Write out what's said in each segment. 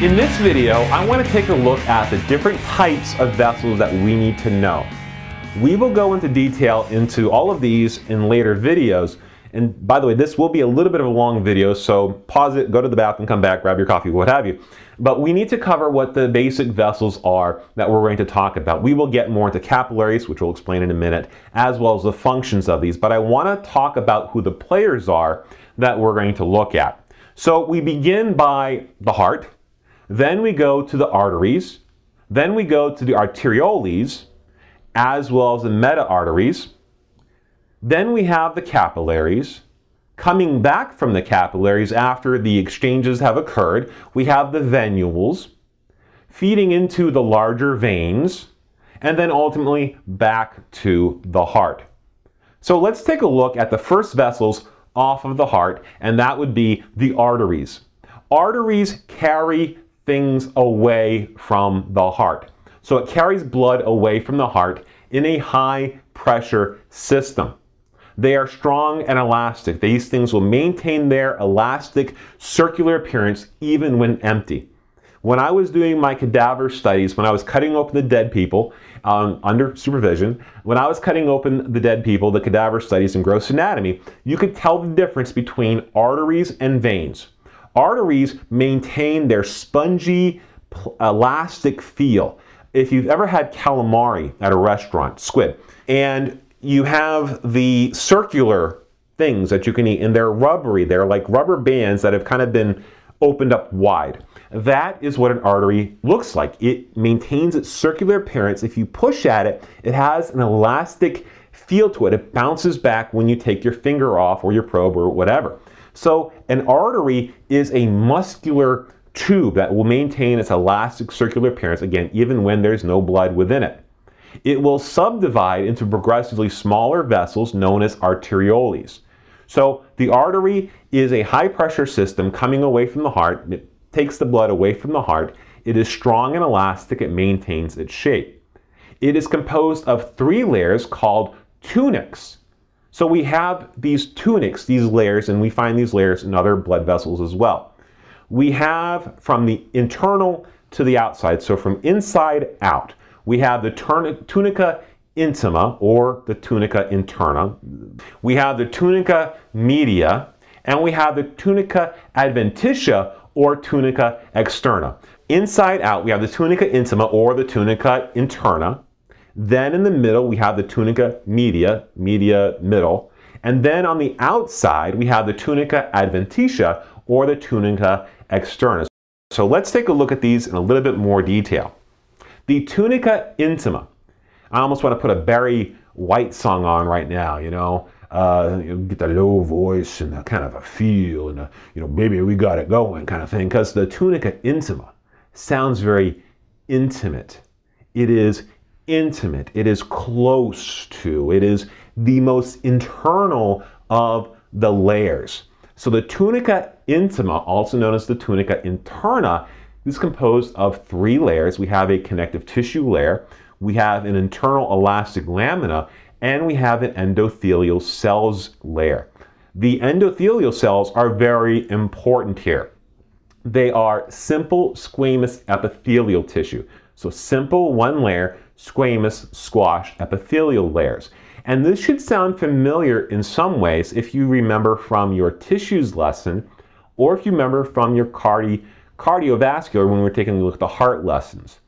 In this video, I want to take a look at the different types of vessels that we need to know. We will go into detail into all of these in later videos. And by the way, this will be a little bit of a long video, so pause it, go to the bathroom, come back, grab your coffee, what have you. But we need to cover what the basic vessels are that we're going to talk about. We will get more into capillaries, which we'll explain in a minute, as well as the functions of these. But I want to talk about who the players are that we're going to look at. So we begin by the heart, then we go to the arteries. Then we go to the arterioles, as well as the meta arteries. Then we have the capillaries. Coming back from the capillaries after the exchanges have occurred, we have the venules, feeding into the larger veins, and then ultimately back to the heart. So let's take a look at the first vessels off of the heart, and that would be the arteries. Arteries carry things away from the heart. So it carries blood away from the heart in a high pressure system. They are strong and elastic. These things will maintain their elastic circular appearance even when empty. When I was doing my cadaver studies, when I was cutting open the dead people um, under supervision, when I was cutting open the dead people, the cadaver studies in gross anatomy, you could tell the difference between arteries and veins. Arteries maintain their spongy, elastic feel. If you've ever had calamari at a restaurant, squid, and you have the circular things that you can eat, and they're rubbery, they're like rubber bands that have kind of been opened up wide. That is what an artery looks like. It maintains its circular appearance. If you push at it, it has an elastic feel to it. It bounces back when you take your finger off or your probe or whatever. So an artery is a muscular tube that will maintain its elastic circular appearance, again, even when there's no blood within it. It will subdivide into progressively smaller vessels known as arterioles. So the artery is a high pressure system coming away from the heart. It takes the blood away from the heart. It is strong and elastic. It maintains its shape. It is composed of three layers called tunics. So we have these tunics, these layers, and we find these layers in other blood vessels as well. We have from the internal to the outside, so from inside out, we have the tunica intima or the tunica interna. We have the tunica media and we have the tunica adventitia or tunica externa. Inside out, we have the tunica intima or the tunica interna. Then in the middle, we have the tunica media, media middle. And then on the outside, we have the tunica adventitia or the tunica externa. So let's take a look at these in a little bit more detail. The tunica intima. I almost want to put a Barry White song on right now, you know. Uh, you get the low voice and the kind of a feel and the, uh, you know, baby, we got it going kind of thing. Because the tunica intima sounds very intimate. It is intimate, it is close to, it is the most internal of the layers. So the tunica intima, also known as the tunica interna, is composed of three layers. We have a connective tissue layer, we have an internal elastic lamina, and we have an endothelial cells layer. The endothelial cells are very important here. They are simple squamous epithelial tissue. So simple one layer squamous squashed epithelial layers. And this should sound familiar in some ways if you remember from your tissues lesson or if you remember from your cardi cardiovascular when we are taking a look at the heart lessons.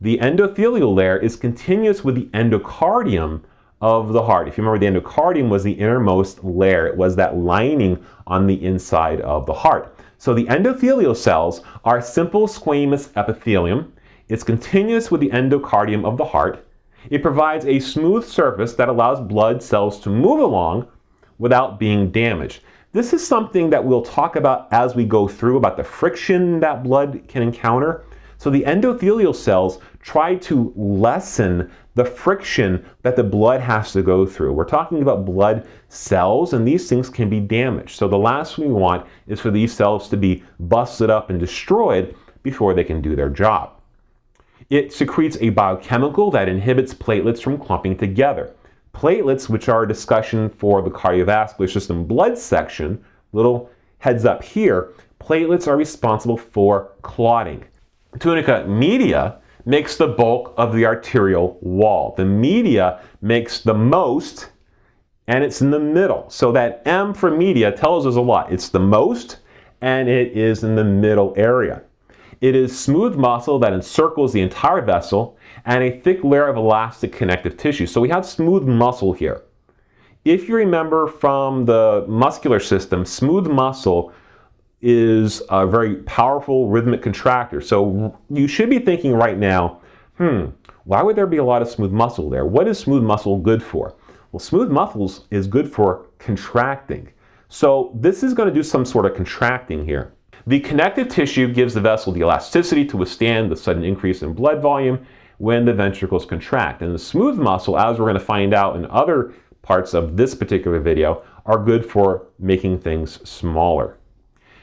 The endothelial layer is continuous with the endocardium of the heart. If you remember, the endocardium was the innermost layer. It was that lining on the inside of the heart. So the endothelial cells are simple squamous epithelium it's continuous with the endocardium of the heart. It provides a smooth surface that allows blood cells to move along without being damaged. This is something that we'll talk about as we go through about the friction that blood can encounter. So the endothelial cells try to lessen the friction that the blood has to go through. We're talking about blood cells and these things can be damaged. So the last thing we want is for these cells to be busted up and destroyed before they can do their job. It secretes a biochemical that inhibits platelets from clumping together. Platelets, which are a discussion for the cardiovascular system blood section, little heads up here, platelets are responsible for clotting. Tunica media makes the bulk of the arterial wall. The media makes the most and it's in the middle. So that M for media tells us a lot. It's the most and it is in the middle area. It is smooth muscle that encircles the entire vessel and a thick layer of elastic connective tissue. So we have smooth muscle here. If you remember from the muscular system, smooth muscle is a very powerful rhythmic contractor. So you should be thinking right now, hmm, why would there be a lot of smooth muscle there? What is smooth muscle good for? Well, smooth muscles is good for contracting. So this is going to do some sort of contracting here. The connective tissue gives the vessel the elasticity to withstand the sudden increase in blood volume when the ventricles contract. And the smooth muscle, as we're going to find out in other parts of this particular video, are good for making things smaller.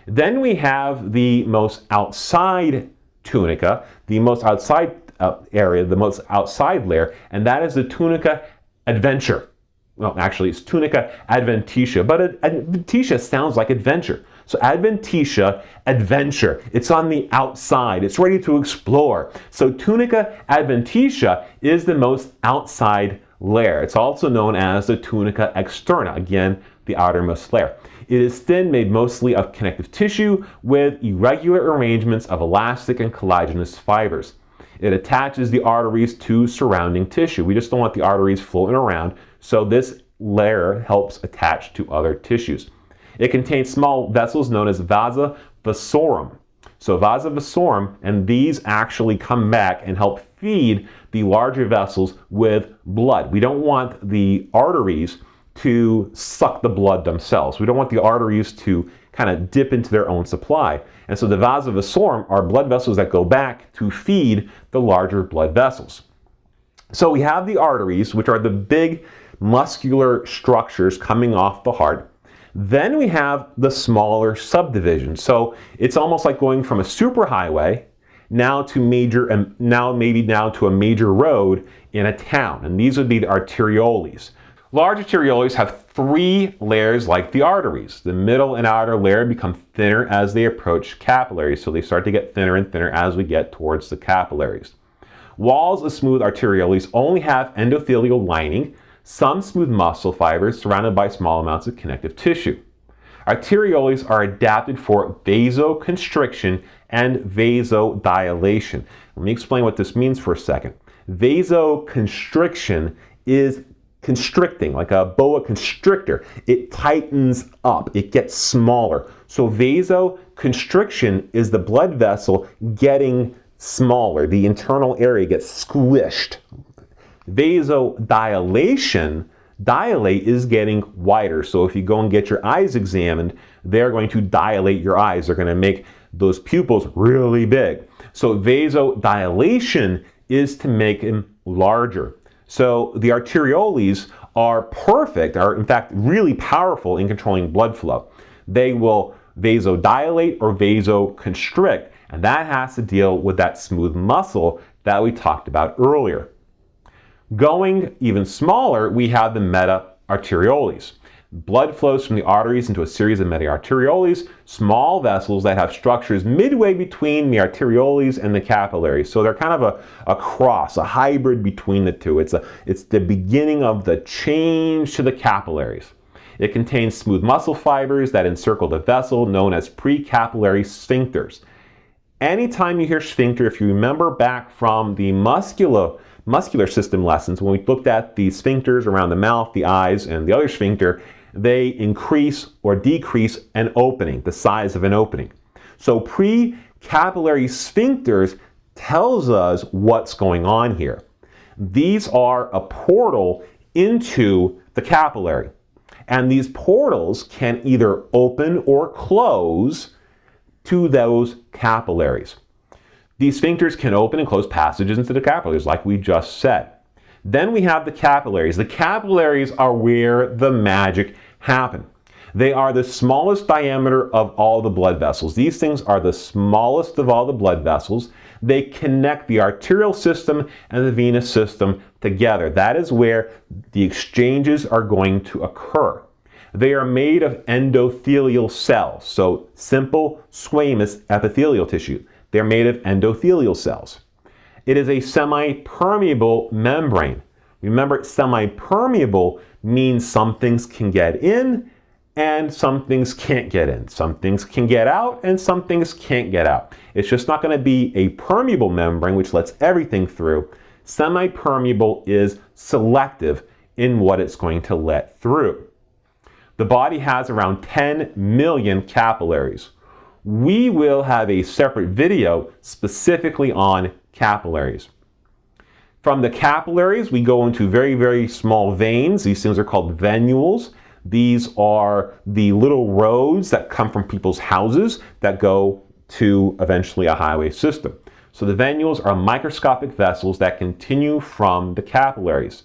Then we have the most outside tunica, the most outside uh, area, the most outside layer, and that is the tunica adventure. Well, actually, it's tunica adventitia, but adventitia sounds like adventure. So Adventitia, adventure. It's on the outside. It's ready to explore. So Tunica Adventitia is the most outside layer. It's also known as the tunica externa, again, the outermost layer. It is thin, made mostly of connective tissue with irregular arrangements of elastic and collagenous fibers. It attaches the arteries to surrounding tissue. We just don't want the arteries floating around, so this layer helps attach to other tissues. It contains small vessels known as vasa vasorum. So vasa vasorum, and these actually come back and help feed the larger vessels with blood. We don't want the arteries to suck the blood themselves. We don't want the arteries to kind of dip into their own supply. And so the vasa vasorum are blood vessels that go back to feed the larger blood vessels. So we have the arteries, which are the big muscular structures coming off the heart. Then we have the smaller subdivisions. So it's almost like going from a superhighway now to major, and um, now maybe now to a major road in a town. And these would be the arterioles. Large arterioles have three layers like the arteries. The middle and outer layer become thinner as they approach capillaries, so they start to get thinner and thinner as we get towards the capillaries. Walls of smooth arterioles only have endothelial lining, some smooth muscle fibers surrounded by small amounts of connective tissue. Arterioles are adapted for vasoconstriction and vasodilation. Let me explain what this means for a second. Vasoconstriction is constricting, like a boa constrictor. It tightens up, it gets smaller. So vasoconstriction is the blood vessel getting smaller. The internal area gets squished, vasodilation, dilate is getting wider. So if you go and get your eyes examined, they're going to dilate your eyes. They're going to make those pupils really big. So vasodilation is to make them larger. So the arterioles are perfect, are in fact really powerful in controlling blood flow. They will vasodilate or vasoconstrict, and that has to deal with that smooth muscle that we talked about earlier. Going even smaller, we have the metaarterioles. Blood flows from the arteries into a series of metaarterioles, small vessels that have structures midway between the arterioles and the capillaries. So they're kind of a, a cross, a hybrid between the two. It's, a, it's the beginning of the change to the capillaries. It contains smooth muscle fibers that encircle the vessel known as precapillary sphincters. Anytime you hear sphincter, if you remember back from the musculo muscular system lessons, when we looked at the sphincters around the mouth, the eyes, and the other sphincter, they increase or decrease an opening, the size of an opening. So pre-capillary sphincters tells us what's going on here. These are a portal into the capillary. And these portals can either open or close to those capillaries. These sphincters can open and close passages into the capillaries, like we just said. Then we have the capillaries. The capillaries are where the magic happens. They are the smallest diameter of all the blood vessels. These things are the smallest of all the blood vessels. They connect the arterial system and the venous system together. That is where the exchanges are going to occur. They are made of endothelial cells, so simple squamous epithelial tissue. They're made of endothelial cells. It is a semi-permeable membrane. Remember, semi-permeable means some things can get in and some things can't get in. Some things can get out and some things can't get out. It's just not gonna be a permeable membrane which lets everything through. Semi-permeable is selective in what it's going to let through. The body has around 10 million capillaries we will have a separate video specifically on capillaries. From the capillaries, we go into very, very small veins. These things are called venules. These are the little roads that come from people's houses that go to eventually a highway system. So the venules are microscopic vessels that continue from the capillaries.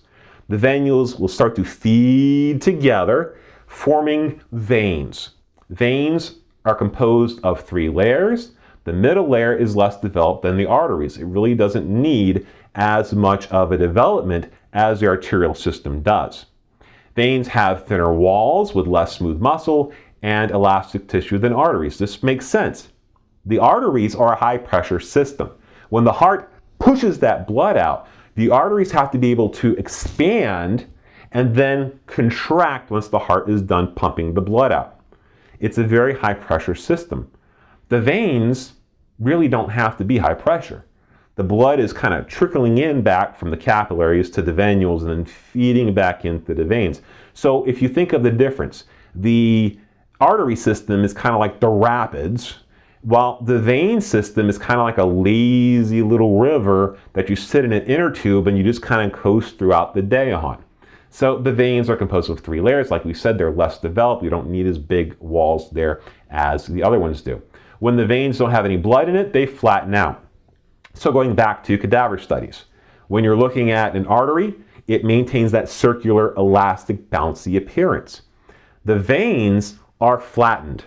The venules will start to feed together, forming veins. Veins are composed of three layers. The middle layer is less developed than the arteries. It really doesn't need as much of a development as the arterial system does. Veins have thinner walls with less smooth muscle and elastic tissue than arteries. This makes sense. The arteries are a high pressure system. When the heart pushes that blood out, the arteries have to be able to expand and then contract once the heart is done pumping the blood out. It's a very high pressure system. The veins really don't have to be high pressure. The blood is kind of trickling in back from the capillaries to the venules and then feeding back into the veins. So if you think of the difference, the artery system is kind of like the rapids, while the vein system is kind of like a lazy little river that you sit in an inner tube and you just kind of coast throughout the day on. So the veins are composed of three layers. Like we said, they're less developed. You don't need as big walls there as the other ones do. When the veins don't have any blood in it, they flatten out. So going back to cadaver studies, when you're looking at an artery, it maintains that circular, elastic, bouncy appearance. The veins are flattened.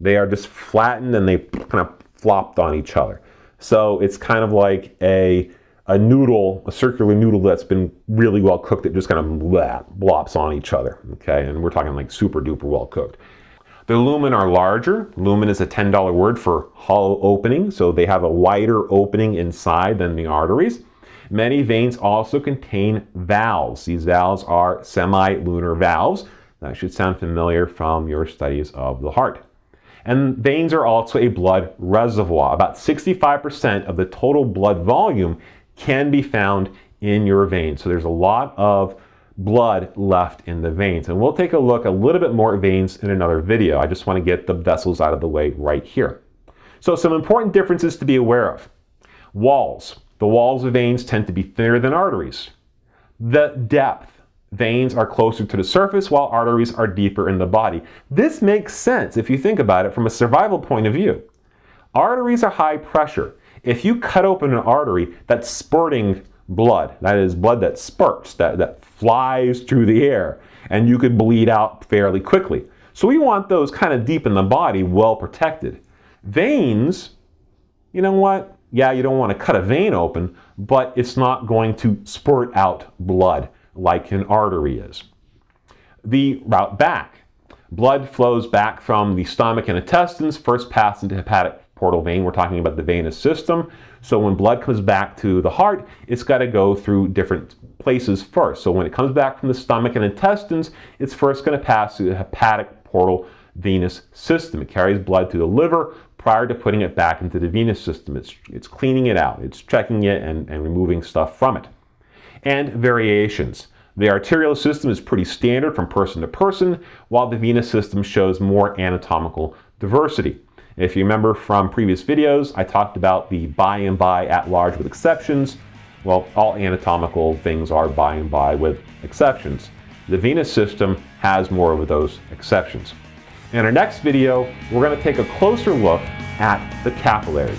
They are just flattened and they kind of flopped on each other. So it's kind of like a a noodle, a circular noodle that's been really well cooked that just kind of blah, blops on each other. Okay, and we're talking like super duper well cooked. The lumen are larger. Lumen is a $10 word for hollow opening, so they have a wider opening inside than the arteries. Many veins also contain valves. These valves are semi-lunar valves. That should sound familiar from your studies of the heart. And veins are also a blood reservoir. About 65% of the total blood volume can be found in your veins. So there's a lot of blood left in the veins. And we'll take a look a little bit more at veins in another video. I just want to get the vessels out of the way right here. So some important differences to be aware of. Walls. The walls of veins tend to be thinner than arteries. The depth. Veins are closer to the surface while arteries are deeper in the body. This makes sense if you think about it from a survival point of view. Arteries are high pressure. If you cut open an artery that's spurting blood, that is blood that spurts, that, that flies through the air, and you could bleed out fairly quickly. So we want those kind of deep in the body, well protected. Veins, you know what? Yeah, you don't want to cut a vein open, but it's not going to spurt out blood like an artery is. The route back. Blood flows back from the stomach and intestines, first pass into hepatic portal vein. We're talking about the venous system. So when blood comes back to the heart, it's got to go through different places first. So when it comes back from the stomach and intestines, it's first going to pass through the hepatic portal venous system. It carries blood to the liver prior to putting it back into the venous system. It's, it's cleaning it out, it's checking it and, and removing stuff from it. And variations. The arterial system is pretty standard from person to person, while the venous system shows more anatomical diversity. If you remember from previous videos, I talked about the by and by at large with exceptions. Well, all anatomical things are by and by with exceptions. The Venus system has more of those exceptions. In our next video, we're going to take a closer look at the capillaries.